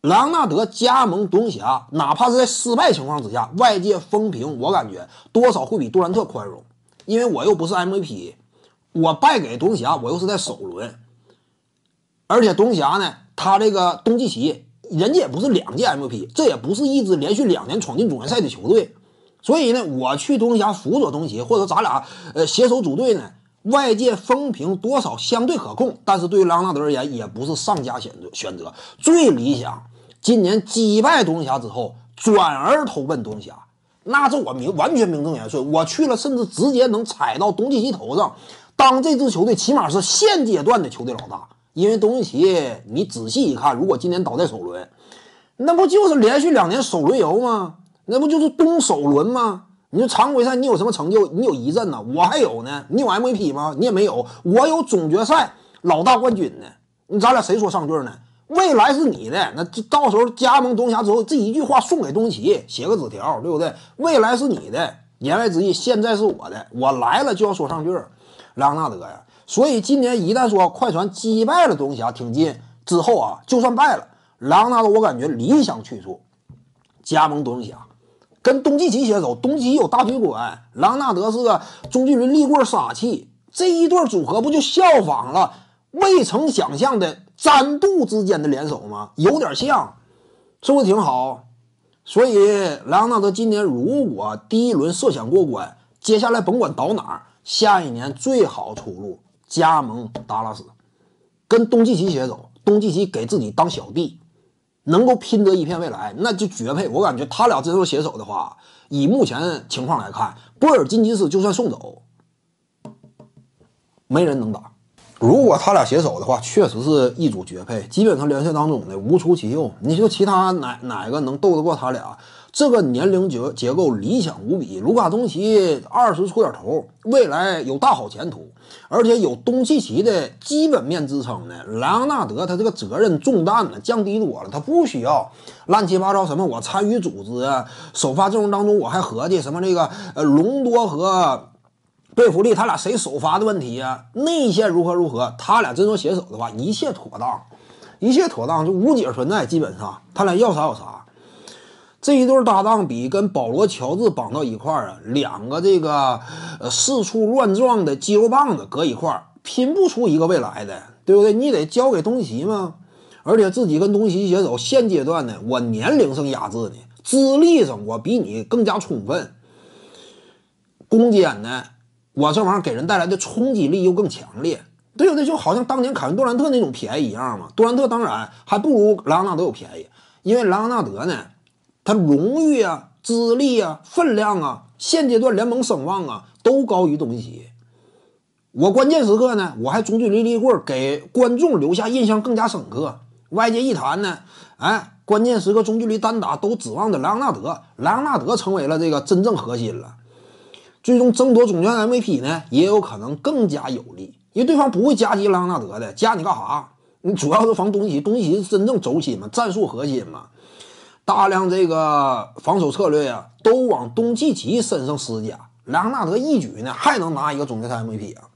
莱昂纳德加盟独行侠，哪怕是在失败情况之下，外界风评我感觉多少会比杜兰特宽容，因为我又不是 MVP，我败给独行侠，我又是在首轮，而且独行侠呢，他这个东契奇，人家也不是两届 MVP，这也不是一支连续两年闯进总决赛的球队，所以呢，我去独行侠辅佐东西，或者咱俩呃携手组队呢。外界风评多少相对可控，但是对于莱昂纳德而言，也不是上佳选择。选择最理想，今年击败独行侠之后，转而投奔独行侠，那是我名完全名正言顺。我去了，甚至直接能踩到东契奇头上，当这支球队起码是现阶段的球队老大。因为东契奇，你仔细一看，如果今年倒在首轮，那不就是连续两年首轮游吗？那不就是东首轮吗？你说常规赛你有什么成就？你有一阵呢，我还有呢。你有 MVP 吗？你也没有。我有总决赛老大冠军呢。你咱俩谁说上句呢？未来是你的，那这到时候加盟东峡之后，这一句话送给东齐，写个纸条，对不对？未来是你的，言外之意现在是我的。我来了就要说上句，莱昂纳德呀。所以今年一旦说快船击败了东峡挺进之后啊，就算败了，莱昂纳德我感觉理想去处，加盟东峡。跟东契奇携手，东契奇有大腿管，莱昂纳德是个中距离立棍杀器，这一对组合不就效仿了未曾想象的詹杜之间的联手吗？有点像，是不是挺好？所以莱昂纳德今年如果第一轮设想过关，接下来甭管倒哪儿，下一年最好出路加盟达拉斯，跟东契奇携手，东契奇给自己当小弟。能够拼得一片未来，那就绝配。我感觉他俩真正携手的话，以目前情况来看，波尔津吉斯就算送走，没人能打。如果他俩携手的话，确实是一组绝配，基本上联赛当中呢无出其右。你说其他哪哪个能斗得过他俩？这个年龄结结构理想无比，卢卡东奇二十出点头，未来有大好前途，而且有东契奇的基本面支撑呢。莱昂纳德他这个责任重担呢降低多了，他不需要乱七八糟什么我参与组织啊，首发阵容当中我还合计什么这个呃隆多和贝弗利他俩谁首发的问题呀？内线如何如何？他俩真说携手的话，一切妥当，一切妥当就无解存在，基本上他俩要啥有啥。这一对搭档比跟保罗·乔治绑到一块儿啊，两个这个，呃，四处乱撞的肌肉棒子搁一块儿，拼不出一个未来的，对不对？你得交给东契吗？而且自己跟东契奇携走，现阶段呢，我年龄上压制呢，资历上我比你更加充分。攻坚呢，我这玩意儿给人带来的冲击力又更强烈，对不对？就好像当年凯文·杜兰特那种便宜一样嘛。杜兰特当然还不如莱昂纳德有便宜，因为莱昂纳德呢。他荣誉啊、资历啊、分量啊、现阶段联盟声望啊，都高于东契奇。我关键时刻呢，我还中距离立棍，给观众留下印象更加深刻。外界一谈呢，哎，关键时刻中距离单打都指望着莱昂纳德，莱昂纳德成为了这个真正核心了。最终争夺总决赛 MVP 呢，也有可能更加有利，因为对方不会夹击莱昂纳德的，夹你干啥？你主要是防东契奇，东契奇是真正轴心嘛，战术核心嘛。大量这个防守策略啊，都往东契奇身上施加，莱昂纳德一举呢，还能拿一个总决赛 MVP 啊！